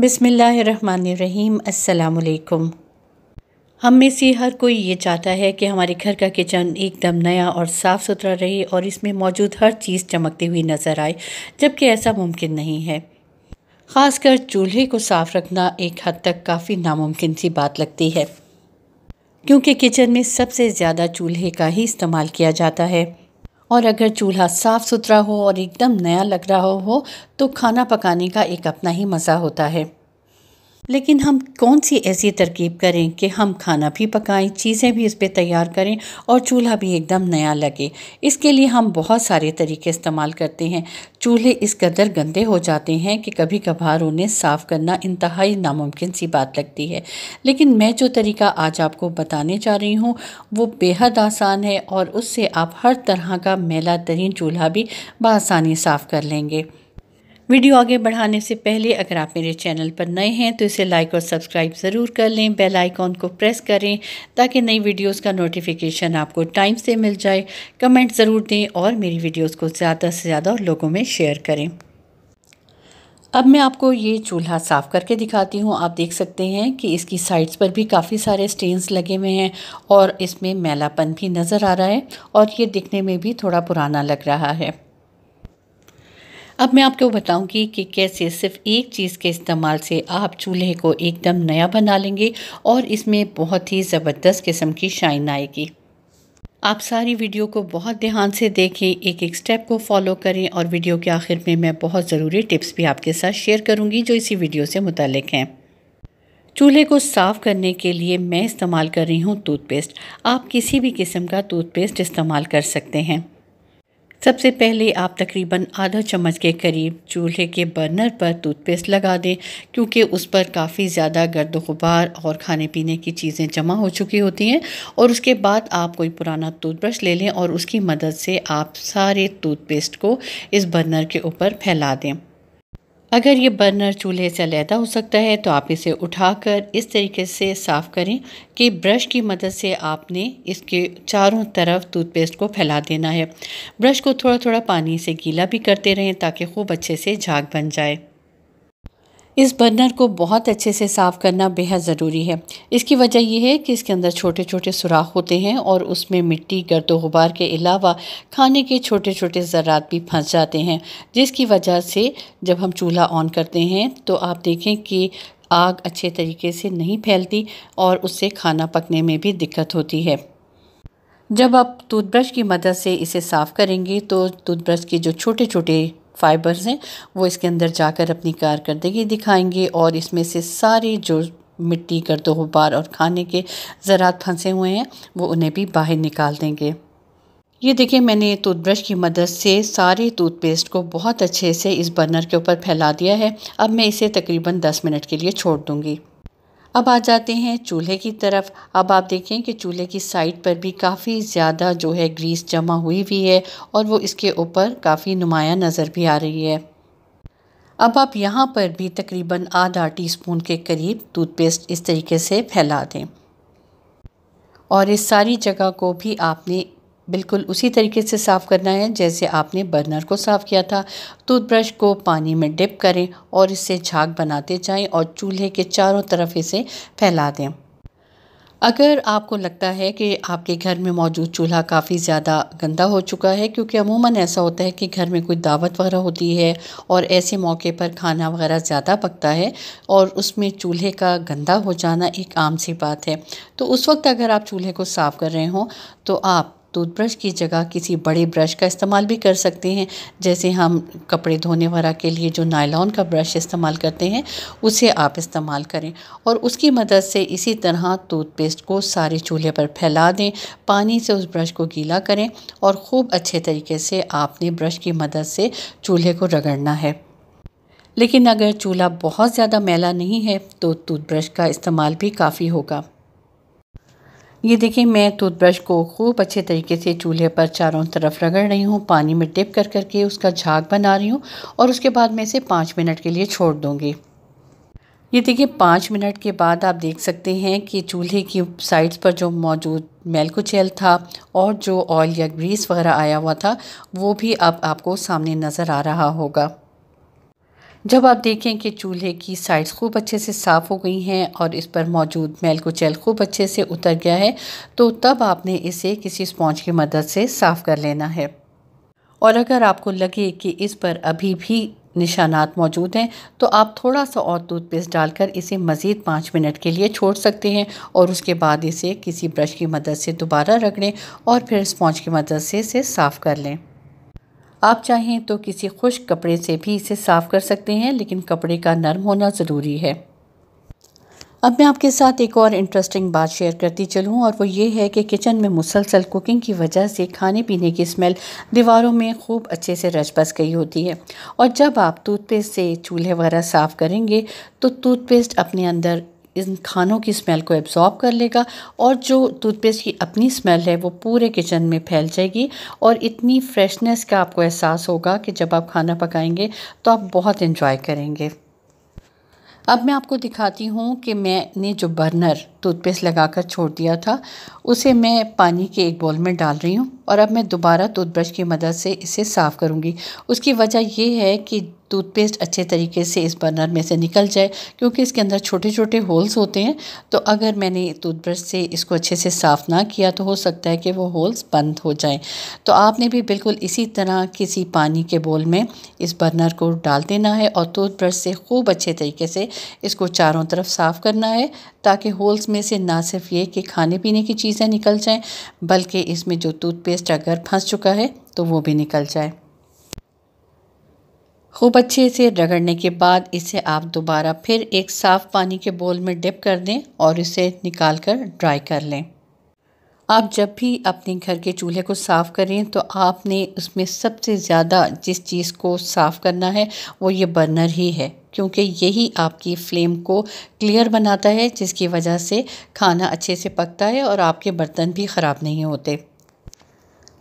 बिसमीम् अल्लाम हम में से हर कोई ये चाहता है कि हमारे घर का किचन एकदम नया और साफ़ सुथरा रहे और इसमें मौजूद हर चीज़ चमकती हुई नज़र आए जबकि ऐसा मुमकिन नहीं है ख़ासकर चूल्हे को साफ़ रखना एक हद तक काफ़ी नामुमकिन सी बात लगती है क्योंकि किचन में सबसे ज़्यादा चूल्हे का ही इस्तेमाल किया जाता है और अगर चूल्हा साफ़ सुथरा हो और एकदम नया लग रहा हो तो खाना पकाने का एक अपना ही मज़ा होता है लेकिन हम कौन सी ऐसी तरकीब करें कि हम खाना भी पकाएं चीज़ें भी इस पर तैयार करें और चूल्हा भी एकदम नया लगे इसके लिए हम बहुत सारे तरीके इस्तेमाल करते हैं चूल्हे इस कदर गंदे हो जाते हैं कि कभी कभार उन्हें साफ़ करना इंतहाई नामुमकिन सी बात लगती है लेकिन मैं जो तरीका आज आपको बताने जा रही हूँ वो बेहद आसान है और उससे आप हर तरह का मेला तरीन चूल्हा भी बसानी साफ़ कर लेंगे वीडियो आगे बढ़ाने से पहले अगर आप मेरे चैनल पर नए हैं तो इसे लाइक और सब्सक्राइब ज़रूर कर लें बेल आइकॉन को प्रेस करें ताकि नई वीडियोस का नोटिफिकेशन आपको टाइम से मिल जाए कमेंट ज़रूर दें और मेरी वीडियोस को ज़्यादा से ज़्यादा लोगों में शेयर करें अब मैं आपको ये चूल्हा साफ़ करके दिखाती हूँ आप देख सकते हैं कि इसकी साइड्स पर भी काफ़ी सारे स्टेन्स लगे हुए हैं और इसमें मैलापन भी नज़र आ रहा है और ये दिखने में भी थोड़ा पुराना लग रहा है अब मैं आपको बताऊंगी कि कैसे सिर्फ एक चीज़ के इस्तेमाल से आप चूल्हे को एकदम नया बना लेंगे और इसमें बहुत ही ज़बरदस्त किस्म की शाइन आएगी आप सारी वीडियो को बहुत ध्यान से देखें एक एक स्टेप को फॉलो करें और वीडियो के आखिर में मैं बहुत ज़रूरी टिप्स भी आपके साथ शेयर करूँगी जो इसी वीडियो से मुतलक हैं चूल्हे को साफ़ करने के लिए मैं इस्तेमाल कर रही हूँ टूथपेस्ट आप किसी भी किस्म का टूथपेस्ट इस्तेमाल कर सकते हैं सबसे पहले आप तकरीबन आधा चम्मच के करीब चूल्हे के बर्नर पर टूथपेस्ट लगा दें क्योंकि उस पर काफ़ी ज़्यादा गर्द गुबार और खाने पीने की चीज़ें जमा हो चुकी होती हैं और उसके बाद आप कोई पुराना टूथब्रश ले लें और उसकी मदद से आप सारे टूथपेस्ट को इस बर्नर के ऊपर फैला दें अगर ये बर्नर चूल्हे से अलहदा हो सकता है तो आप इसे उठाकर इस तरीके से साफ़ करें कि ब्रश की मदद से आपने इसके चारों तरफ टूथपेस्ट को फैला देना है ब्रश को थोड़ा थोड़ा पानी से गीला भी करते रहें ताकि खूब अच्छे से झाग बन जाए इस बर्नर को बहुत अच्छे से साफ़ करना बेहद ज़रूरी है इसकी वजह यह है कि इसके अंदर छोटे छोटे सुराख होते हैं और उसमें मिट्टी गर्द गुबार के अलावा खाने के छोटे छोटे ज़रात भी फंस जाते हैं जिसकी वजह से जब हम चूल्हा ऑन करते हैं तो आप देखें कि आग अच्छे तरीके से नहीं फैलती और उससे खाना पकने में भी दिक्कत होती है जब आप टूथब्रश की मदद से इसे साफ़ करेंगे तो टूथब्रश के जो छोटे छोटे फाइबर्स हैं वो इसके अंदर जाकर अपनी कारकर्दगी दिखाएंगे और इसमें से सारी जो मिट्टी गर्दो गुबार और खाने के ज़रात फंसे हुए हैं वो उन्हें भी बाहर निकाल देंगे ये देखिए मैंने टूथब्रश की मदद से सारे टूथपेस्ट को बहुत अच्छे से इस बर्नर के ऊपर फैला दिया है अब मैं इसे तकरीबन 10 मिनट के लिए छोड़ दूँगी अब आ जाते हैं चूल्हे की तरफ अब आप देखें कि चूल्हे की साइड पर भी काफ़ी ज़्यादा जो है ग्रीस जमा हुई हुई है और वो इसके ऊपर काफ़ी नुमाया नज़र भी आ रही है अब आप यहाँ पर भी तकरीबन आधा टीस्पून के करीब टूथपेस्ट इस तरीके से फैला दें और इस सारी जगह को भी आपने बिल्कुल उसी तरीके से साफ़ करना है जैसे आपने बर्नर को साफ़ किया था टूथब्रश को पानी में डिप करें और इससे झाग बनाते जाएं और चूल्हे के चारों तरफ इसे फैला दें अगर आपको लगता है कि आपके घर में मौजूद चूल्हा काफ़ी ज़्यादा गंदा हो चुका है क्योंकि अमूमन ऐसा होता है कि घर में कोई दावत वगैरह होती है और ऐसे मौके पर खाना वगैरह ज़्यादा पकता है और उसमें चूल्हे का गंदा हो जाना एक आम सी बात है तो उस वक्त अगर आप चूल्हे को साफ़ कर रहे हों तो आप टूथब्रश की जगह किसी बड़े ब्रश का इस्तेमाल भी कर सकते हैं जैसे हम कपड़े धोने वगैरह के लिए जो नायलॉन का ब्रश इस्तेमाल करते हैं उसे आप इस्तेमाल करें और उसकी मदद से इसी तरह टूथपेस्ट को सारे चूल्हे पर फैला दें पानी से उस ब्रश को गीला करें और खूब अच्छे तरीके से आपने ब्रश की मदद से चूल्हे को रगड़ना है लेकिन अगर चूल्हा बहुत ज़्यादा मैला नहीं है तो टूथब्रश का इस्तेमाल भी काफ़ी होगा ये देखिए मैं टूथब्रश को खूब अच्छे तरीके से चूल्हे पर चारों तरफ रगड़ रही हूँ पानी में डिप कर करके उसका झाग बना रही हूँ और उसके बाद मैं इसे पाँच मिनट के लिए छोड़ दूँगी ये देखिए पाँच मिनट के बाद आप देख सकते हैं कि चूल्हे की साइड्स पर जो मौजूद कुचैल था और जो ऑयल या ग्रीस वगैरह आया हुआ था वो भी अब आप, आपको सामने नज़र आ रहा होगा जब आप देखें कि चूल्हे की साइड्स खूब अच्छे से साफ़ हो गई हैं और इस पर मौजूद मैल कुचैल खूब अच्छे से उतर गया है तो तब आपने इसे किसी स्पॉन्ज की मदद से साफ़ कर लेना है और अगर आपको लगे कि इस पर अभी भी निशानात मौजूद हैं तो आप थोड़ा सा और टूथपेस्ट पेस्ट डालकर इसे मज़ीद पाँच मिनट के लिए छोड़ सकते हैं और उसके बाद इसे किसी ब्रश की मदद से दोबारा रगड़ें और फिर स्पॉन्ज की मदद से इसे साफ़ कर लें आप चाहें तो किसी खुश्क कपड़े से भी इसे साफ़ कर सकते हैं लेकिन कपड़े का नरम होना ज़रूरी है अब मैं आपके साथ एक और इंटरेस्टिंग बात शेयर करती चलूँ और वो ये है कि किचन में मुसलसल कुकिंग की वजह से खाने पीने की स्मेल दीवारों में खूब अच्छे से रच बस गई होती है और जब आप टूथपेस्ट से चूल्हे वगैरह साफ़ करेंगे तो टूथपेस्ट अपने अंदर इन खानों की स्मेल को एब्ज़ॉर्ब कर लेगा और जो टूथपेस्ट की अपनी स्मेल है वो पूरे किचन में फैल जाएगी और इतनी फ्रेशनेस का आपको एहसास होगा कि जब आप खाना पकाएंगे तो आप बहुत इन्जॉय करेंगे अब मैं आपको दिखाती हूँ कि मैंने जो बर्नर टूथपेस्ट लगाकर छोड़ दिया था उसे मैं पानी के एक बॉल में डाल रही हूँ और अब मैं दोबारा टूथब्रश की मदद से इसे साफ़ करूँगी उसकी वजह यह है कि टूथपेस्ट अच्छे तरीके से इस बर्नर में से निकल जाए क्योंकि इसके अंदर छोटे छोटे होल्स होते हैं तो अगर मैंने टूथब्रश से इसको अच्छे से साफ़ ना किया तो हो सकता है कि वो होल्स बंद हो जाए तो आपने भी बिल्कुल इसी तरह किसी पानी के बोल में इस बर्नर को डाल देना है और टूथब्रश से खूब अच्छे तरीके से इसको चारों तरफ साफ़ करना है ताकि होल्स में से ना सिर्फ ये कि खाने पीने की चीज़ें निकल जाएँ बल्कि इसमें जो टूथपेस्ट अगर फंस चुका है तो वो भी निकल जाए खूब अच्छे से रगड़ने के बाद इसे आप दोबारा फिर एक साफ़ पानी के बोल में डिप कर दें और इसे निकाल कर ड्राई कर लें आप जब भी अपने घर के चूल्हे को साफ़ करें तो आपने उसमें सबसे ज़्यादा जिस चीज़ को साफ़ करना है वो ये बर्नर ही है क्योंकि यही आपकी फ्लेम को क्लियर बनाता है जिसकी वजह से खाना अच्छे से पकता है और आपके बर्तन भी ख़राब नहीं होते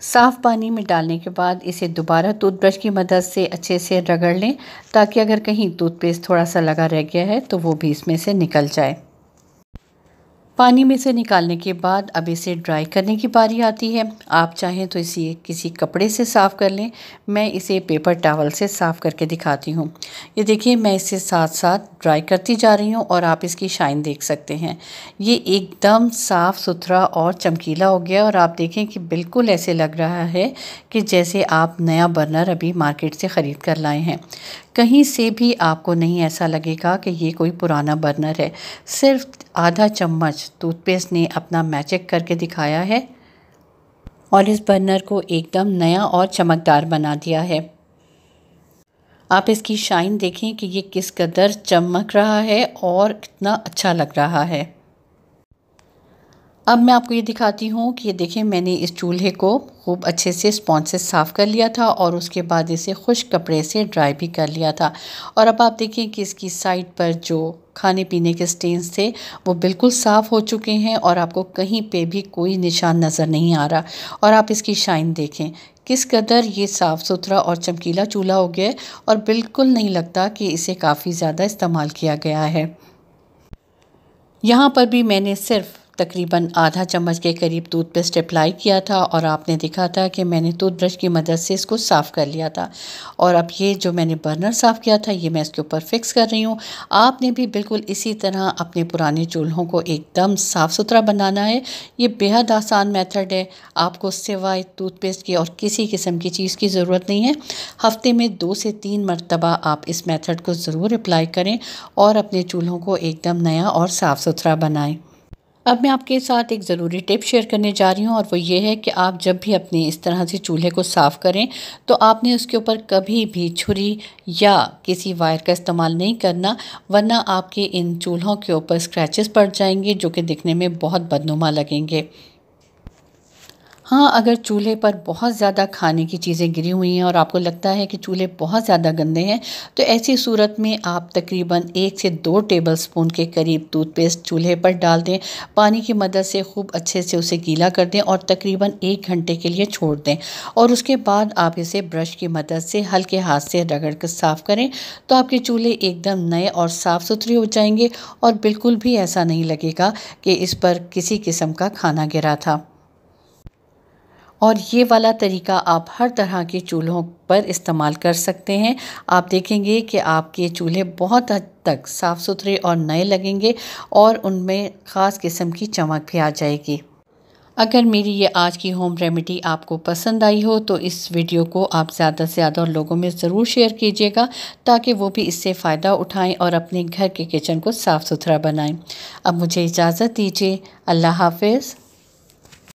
साफ़ पानी में डालने के बाद इसे दोबारा टूथब्रश की मदद से अच्छे से रगड़ लें ताकि अगर कहीं टूथपेस्ट थोड़ा सा लगा रह गया है तो वो भी इसमें से निकल जाए पानी में से निकालने के बाद अब इसे ड्राई करने की बारी आती है आप चाहें तो इसे किसी कपड़े से साफ़ कर लें मैं इसे पेपर टावल से साफ़ करके दिखाती हूँ ये देखिए मैं इसे साथ साथ ड्राई करती जा रही हूँ और आप इसकी शाइन देख सकते हैं ये एकदम साफ़ सुथरा और चमकीला हो गया और आप देखें कि बिल्कुल ऐसे लग रहा है कि जैसे आप नया बर्नर अभी मार्केट से ख़रीद कर लाए हैं कहीं से भी आपको नहीं ऐसा लगेगा कि ये कोई पुराना बर्नर है सिर्फ आधा चम्मच टूथपेस्ट ने अपना मैजिक करके दिखाया है और इस बर्नर को एकदम नया और चमकदार बना दिया है आप इसकी शाइन देखें कि ये किस कदर चमक रहा है और कितना अच्छा लग रहा है अब मैं आपको ये दिखाती हूँ कि ये देखें मैंने इस चूल्हे को खूब अच्छे से स्पॉन्ज से साफ़ कर लिया था और उसके बाद इसे खुश कपड़े से ड्राई भी कर लिया था और अब आप देखें कि इसकी साइड पर जो खाने पीने के स्टेन्स थे वो बिल्कुल साफ़ हो चुके हैं और आपको कहीं पे भी कोई निशान नज़र नहीं आ रहा और आप इसकी शाइन देखें किस कदर ये साफ़ सुथरा और चमकीला चूल्हा हो गया और बिल्कुल नहीं लगता कि इसे काफ़ी ज़्यादा इस्तेमाल किया गया है यहाँ पर भी मैंने सिर्फ़ तकरीबन आधा चम्मच के करीब पेस्ट अप्लाई किया था और आपने देखा था कि मैंने टूथब्रश की मदद से इसको साफ़ कर लिया था और अब ये जो मैंने बर्नर साफ़ किया था ये मैं इसके ऊपर फिक्स कर रही हूँ आपने भी बिल्कुल इसी तरह अपने पुराने चूल्हों को एकदम साफ़ सुथरा बनाना है ये बेहद आसान मेथड है आपको सिवाय टूथपेस्ट की और किसी किस्म की चीज़ की ज़रूरत नहीं है हफ्ते में दो से तीन मरतबा आप इस मेथड को ज़रूर अप्लाई करें और अपने चूल्हों को एकदम नया और साफ़ सुथरा बनाएं अब मैं आपके साथ एक ज़रूरी टिप शेयर करने जा रही हूँ और वो ये है कि आप जब भी अपने इस तरह से चूल्हे को साफ़ करें तो आपने उसके ऊपर कभी भी छुरी या किसी वायर का इस्तेमाल नहीं करना वरना आपके इन चूल्हों के ऊपर स्क्रैचेस पड़ जाएंगे जो कि दिखने में बहुत बदनुमा लगेंगे हाँ अगर चूल्हे पर बहुत ज़्यादा खाने की चीज़ें गिरी हुई हैं और आपको लगता है कि चूल्हे बहुत ज़्यादा गंदे हैं तो ऐसी सूरत में आप तकरीबन एक से दो टेबल स्पून के करीब टूथपेस्ट चूल्हे पर डाल दें पानी की मदद से खूब अच्छे से उसे गीला कर दें और तकरीबन एक घंटे के लिए छोड़ दें और उसके बाद आप इसे ब्रश की मदद से हल्के हाथ से रगड़ कर साफ़ करें तो आपके चूल्हे एकदम नए और साफ़ सुथरे हो जाएंगे और बिल्कुल भी ऐसा नहीं लगेगा कि इस पर किसी किस्म का खाना गिरा था और ये वाला तरीका आप हर तरह के चूल्हों पर इस्तेमाल कर सकते हैं आप देखेंगे कि आपके चूल्हे बहुत हद तक साफ़ सुथरे और नए लगेंगे और उनमें ख़ास किस्म की चमक भी आ जाएगी अगर मेरी ये आज की होम रेमेडी आपको पसंद आई हो तो इस वीडियो को आप ज़्यादा से ज़्यादा लोगों में ज़रूर शेयर कीजिएगा ताकि वो भी इससे फ़ायदा उठाएं और अपने घर के किचन को साफ़ सुथरा बनाएं अब मुझे इजाज़त दीजिए अल्लाह हाफिज़